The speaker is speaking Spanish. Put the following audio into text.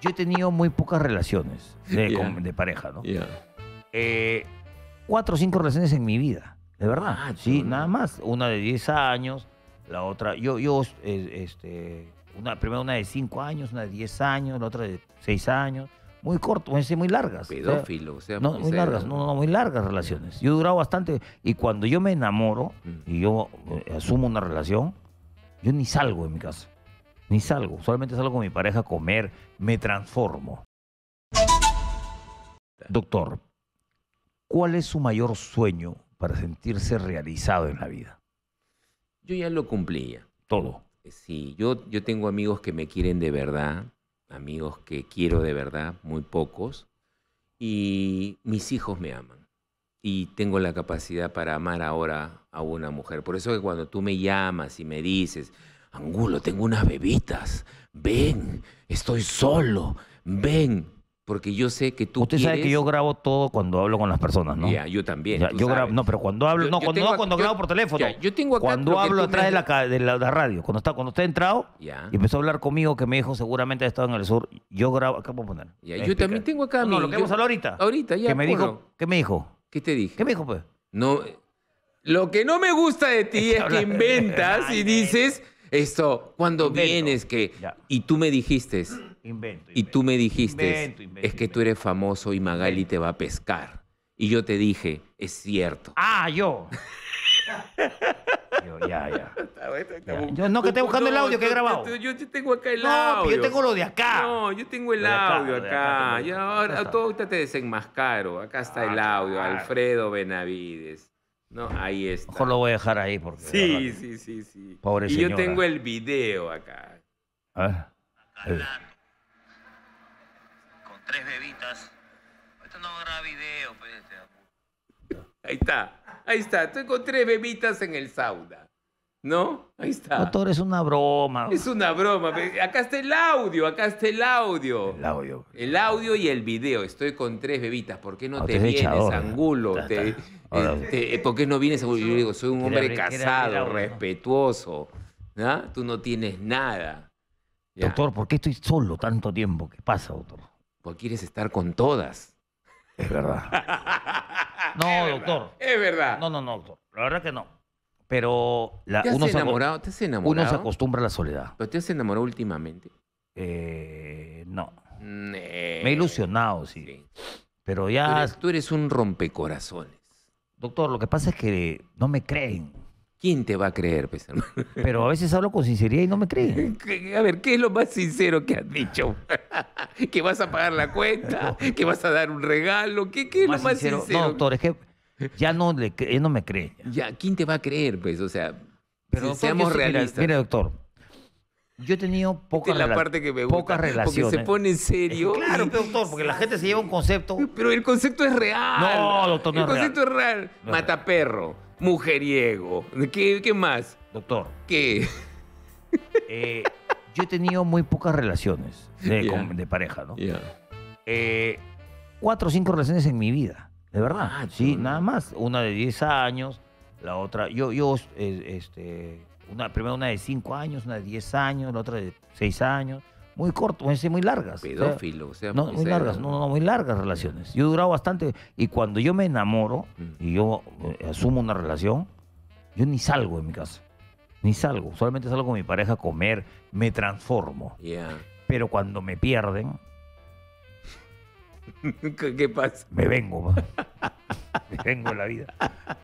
yo he tenido muy pocas relaciones de, pareja, ¿no? Eh, cuatro o cinco relaciones en mi vida, de verdad. Ah, sí, nada más. Una de 10 años, la otra, yo, yo, eh, este, una, primero una de 5 años, una de 10 años, la otra de 6 años. Muy corto, muy largas. Pedófilo, o sea, no, muy largas, no, muy largas relaciones. Yo he durado bastante. Y cuando yo me enamoro mm. y yo eh, asumo una relación, yo ni salgo de mi casa ni salgo. Solamente salgo con mi pareja a comer, me transformo. Doctor, ¿cuál es su mayor sueño para sentirse realizado en la vida? Yo ya lo cumplía. Todo. Sí, yo, yo tengo amigos que me quieren de verdad, amigos que quiero de verdad, muy pocos, y mis hijos me aman. Y tengo la capacidad para amar ahora a una mujer. Por eso que cuando tú me llamas y me dices, Angulo, tengo unas bebitas, ven, estoy solo, ven. Porque yo sé que tú. Usted sabe que yo grabo todo cuando hablo con las personas, ¿no? Ya, yo también. yo grabo, no, pero cuando hablo, no, cuando, grabo por teléfono. yo tengo acá Cuando hablo atrás de, la, radio, cuando está, cuando ha entrado y empezó a hablar conmigo, que me dijo seguramente ha estado en el sur, yo grabo, acá puedo poner. yo también tengo acá. No, lo que vamos a hablar ahorita. Ahorita, ya. me dijo, ¿Qué me dijo? ¿Qué te dije? ¿Qué me dijo, pues? No. Lo que no me gusta de ti es que inventas y dices esto, cuando vienes que... Y tú me dijiste... Invento, y tú me dijiste, es que tú eres famoso y Magali te va a pescar. Y yo te dije, es cierto. Ah, yo. yo ya, ya. no, que estoy buscando el audio que he grabado. Yo, yo, tengo acá el pues, audio. no, yo tengo lo de acá. No, yo tengo el audio acá. acá. Ya, ahora todo usted te desenmascaro. Acá está ah, el audio. Alfredo Benavides. No, ahí está. Mejor lo voy a dejar ahí porque. Sí, sí, sí, sí. Pobre y yo tengo el video acá. ¿Ah? Acá Con tres bebitas. Esto no graba video, pues. Este, ahí está, ahí está. Estoy con tres bebitas en el sauda. ¿No? Ahí está. Doctor, es una broma. Es una broma. Acá está el audio, acá está el audio. El audio. El audio y el video. Estoy con tres bebitas. ¿Por qué no te vienes, a Angulo? ¿Por qué no vienes, Angulo? Yo digo, soy un hombre casado, respetuoso. ¿no? Tú no tienes nada. Doctor, ¿por qué estoy solo tanto tiempo? ¿Qué pasa, doctor? Porque quieres estar con todas. Es verdad. no, doctor. es verdad. No, no, no, doctor. La verdad que no. Pero uno, Se, acostumbra a la soledad. ¿Pero te has enamorado últimamente? Eh, no. Me he ilusionado, sí. Pero ya. Tú eres, un rompecorazones. Doctor, lo que pasa es que no me creen. ¿Quién te va a creer, pues, Pero a veces hablo con sinceridad y no me creen. A ver, ¿qué es lo más sincero que has dicho? ¿Que vas a pagar la cuenta? ¿Que vas a dar un regalo? ¿Qué, es lo más sincero? sincero? No, doctor, es que ya no, le, no me cree. Ya, ¿quién te va a creer? Pues, o sea, pero seamos realistas. Mira, doctor, yo he tenido pocas, la parte que me gusta, pocas relaciones. Porque se pone en serio. Claro, pues, doctor, porque la gente se lleva un concepto. Pero el concepto es real. No, doctor, El concepto es real. Mataperro, mujeriego. ¿Qué, más? Doctor. ¿Qué? Eh, yo he tenido muy pocas relaciones de, pareja, ¿no? Eh, cuatro o cinco relaciones en mi vida. De verdad, ah, sí, nada más. Una de 10 años, la otra, yo, yo, este, una, primero una de 5 años, una de 10 años, la otra de 6 años. Muy corto, muy largas. Pedófilo, o sea, no, muy largas, no, no, muy largas relaciones. Yo he durado bastante, y cuando yo me enamoro mm. y yo eh, asumo una relación, yo ni salgo de mi casa, ni salgo. Solamente salgo con mi pareja a comer, me transformo. Pero cuando me pierden, ¿Qué pasa? Me vengo, Me vengo la vida.